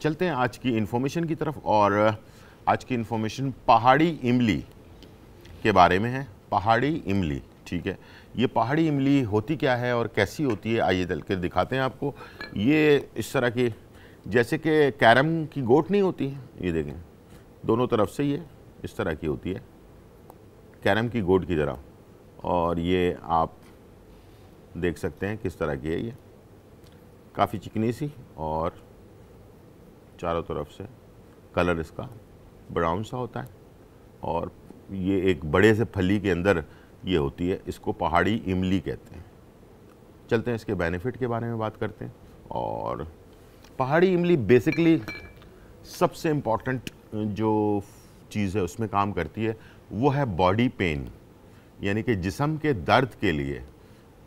चलते हैं आज की इन्फॉर्मेशन की तरफ और आज की इन्फॉर्मेशन पहाड़ी इमली के बारे में है पहाड़ी इमली ठीक है ये पहाड़ी इमली होती क्या है और कैसी होती है आइए दल के दिखाते हैं आपको ये इस तरह की जैसे कि कैरम की गोट नहीं होती है ये देखें दोनों तरफ से ये इस तरह की होती है कैरम की गोट की तरह और ये आप देख सकते हैं किस तरह की है ये काफ़ी चिकनी सी और चारों तरफ से कलर इसका ब्राउन सा होता है और ये एक बड़े से फली के अंदर ये होती है इसको पहाड़ी इमली कहते हैं चलते हैं इसके बेनिफिट के बारे में बात करते हैं और पहाड़ी इमली बेसिकली सबसे इम्पॉर्टेंट जो चीज़ है उसमें काम करती है वो है बॉडी पेन यानी कि जिसम के दर्द के लिए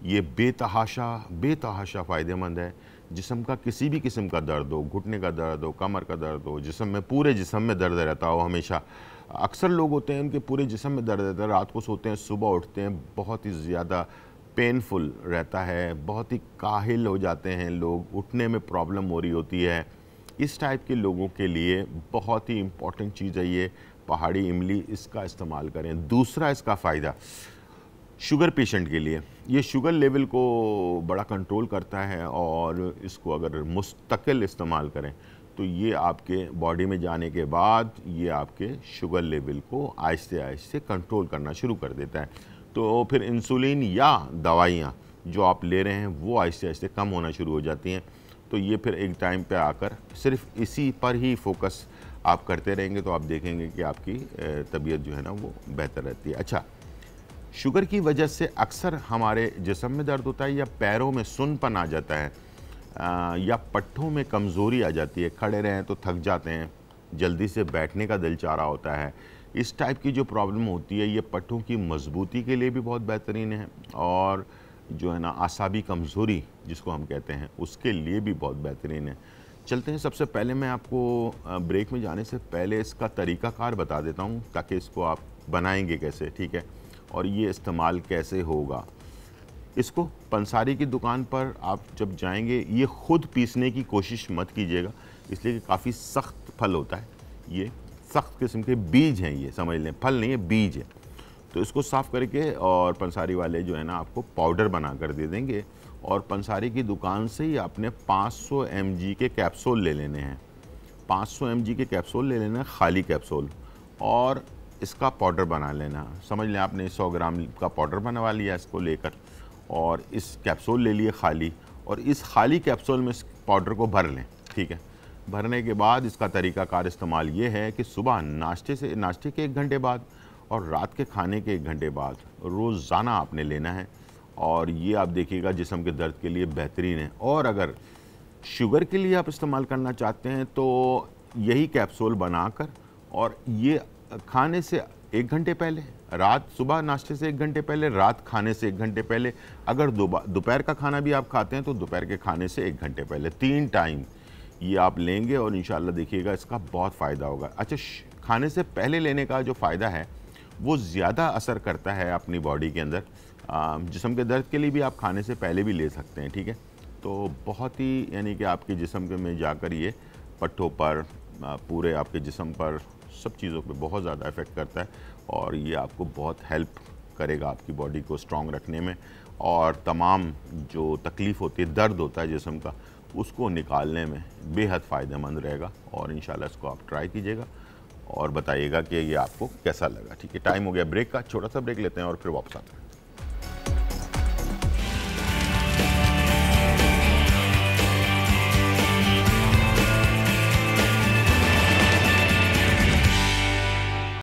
ये बेतहाशा बेतहाशा फ़ायदेमंद है जिसम का किसी भी किस्म का दर्द हो घुटने का दर्द हो कमर का दर्द हो जिसम में पूरे जिसम में दर्द रहता हो हमेशा अक्सर लोग होते हैं उनके पूरे जिसम में दर्द रहता है रात को सोते हैं सुबह उठते हैं बहुत ही ज़्यादा पेनफुल रहता है बहुत ही काहिल हो जाते हैं लोग उठने में प्रॉब्लम हो रही होती है इस टाइप के लोगों के लिए बहुत ही इम्पॉर्टेंट चीज़ है ये पहाड़ी इमली इसका इस्तेमाल करें दूसरा इसका फ़ायदा शुगर पेशेंट के लिए ये शुगर लेवल को बड़ा कंट्रोल करता है और इसको अगर मुस्तकिल इस्तेमाल करें तो ये आपके बॉडी में जाने के बाद ये आपके शुगर लेवल को आहिस्ते आहिस्ते कंट्रोल करना शुरू कर देता है तो फिर इंसुलिन या दवाइयाँ जो आप ले रहे हैं वो आहिस्ते आहिस्ते कम होना शुरू हो जाती हैं तो ये फिर एक टाइम पे आकर सिर्फ इसी पर ही फोकस आप करते रहेंगे तो आप देखेंगे कि आपकी तबीयत जो है ना वो बेहतर रहती है अच्छा शुगर की वजह से अक्सर हमारे जिसम में दर्द होता है या पैरों में सुनपन आ जाता है आ, या पट्ठों में कमज़ोरी आ जाती है खड़े रहें तो थक जाते हैं जल्दी से बैठने का दिल चाह रहा होता है इस टाइप की जो प्रॉब्लम होती है ये पट्ठों की मजबूती के लिए भी बहुत बेहतरीन है और जो है ना आसाबी कमज़ोरी जिसको हम कहते हैं उसके लिए भी बहुत बेहतरीन है चलते हैं सबसे पहले मैं आपको ब्रेक में जाने से पहले इसका तरीक़ाकार बता देता हूँ ताकि इसको आप बनाएंगे कैसे ठीक है और ये इस्तेमाल कैसे होगा इसको पंसारी की दुकान पर आप जब जाएंगे ये ख़ुद पीसने की कोशिश मत कीजिएगा इसलिए कि काफ़ी सख्त फल होता है ये सख्त किस्म के बीज हैं ये समझ लें फल नहीं है बीज है तो इसको साफ़ करके और पंसारी वाले जो है ना आपको पाउडर बना कर दे देंगे और पंसारी की दुकान से ही आपने 500 सौ के कैप्सूल ले लेने हैं 500 सौ के कैप्सूल ले हैं खाली कैप्सूल और इसका पाउडर बना लेना समझ लें आपने 100 ग्राम का पाउडर बनवा लिया इसको लेकर और इस कैप्सूल ले लिए खाली और इस खाली कैप्सूल में इस पाउडर को भर लें ठीक है भरने के बाद इसका तरीक़ाकार इस्तेमाल ये है कि सुबह नाश्ते से नाश्ते के एक घंटे बाद और रात के खाने के एक घंटे बाद रोज़ाना आपने लेना है और ये आप देखिएगा जिसम के दर्द के लिए बेहतरीन है और अगर शुगर के लिए आप इस्तेमाल करना चाहते हैं तो यही कैप्सूल बनाकर और ये खाने से एक घंटे पहले रात सुबह नाश्ते से एक घंटे पहले रात खाने से एक घंटे पहले अगर दोपहर का खाना भी आप खाते हैं तो दोपहर के खाने से एक घंटे पहले तीन टाइम ये आप लेंगे और इन देखिएगा इसका बहुत फ़ायदा होगा अच्छा खाने से पहले लेने का जो फ़ायदा है वो ज़्यादा असर करता है अपनी बॉडी के अंदर जिसम के दर्द के लिए भी आप खाने से पहले भी ले सकते हैं ठीक है तो बहुत ही यानी कि आपके जिसम के में जाकर ये पट्टों पर पूरे आपके जिसम पर सब चीज़ों पे बहुत ज़्यादा इफ़ेक्ट करता है और ये आपको बहुत हेल्प करेगा आपकी बॉडी को स्ट्रॉन्ग रखने में और तमाम जो तकलीफ़ होती है दर्द होता है जिसम का उसको निकालने में बेहद फ़ायदेमंद रहेगा और इन इसको आप ट्राई कीजिएगा और बताइएगा कि ये आपको कैसा लगा ठीक है टाइम हो गया ब्रेक का छोटा सा ब्रेक लेते हैं और फिर वापस आते हैं